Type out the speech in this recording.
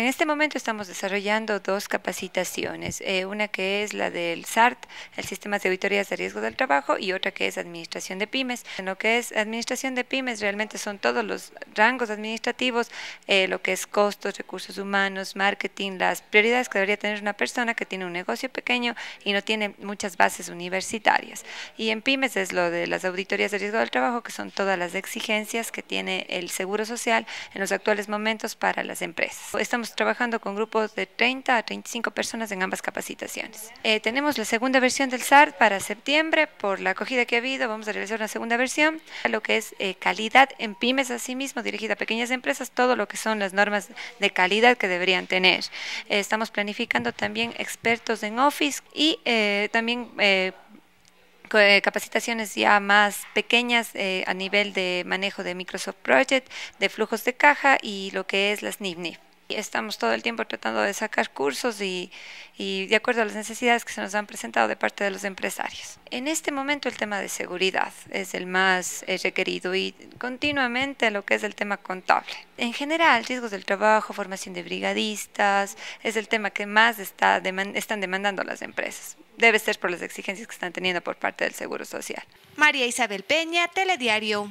En este momento estamos desarrollando dos capacitaciones, eh, una que es la del SART, el Sistema de Auditorías de Riesgo del Trabajo, y otra que es Administración de Pymes. En lo que es Administración de Pymes realmente son todos los rangos administrativos, eh, lo que es costos, recursos humanos, marketing, las prioridades que debería tener una persona que tiene un negocio pequeño y no tiene muchas bases universitarias. Y en Pymes es lo de las auditorías de riesgo del trabajo, que son todas las exigencias que tiene el Seguro Social en los actuales momentos para las empresas. Estamos trabajando con grupos de 30 a 35 personas en ambas capacitaciones. Eh, tenemos la segunda versión del SART para septiembre. Por la acogida que ha habido, vamos a realizar una segunda versión, lo que es eh, calidad en pymes, asimismo, dirigida a pequeñas empresas, todo lo que son las normas de calidad que deberían tener. Eh, estamos planificando también expertos en Office y también capacitaciones ya más pequeñas a nivel de manejo de Microsoft Project, de flujos de caja y lo que es las NIF-NIF. Estamos todo el tiempo tratando de sacar cursos y, de acuerdo a las necesidades que se nos han presentado de parte de los empresarios. En este momento el tema de seguridad es el más eh, requerido y continuamente lo que es el tema contable. En general, riesgos del trabajo, formación de brigadistas, es el tema que más están demandando las empresas. Debe ser por las exigencias que están teniendo por parte del Seguro Social. María Isabel Peña, Telediario.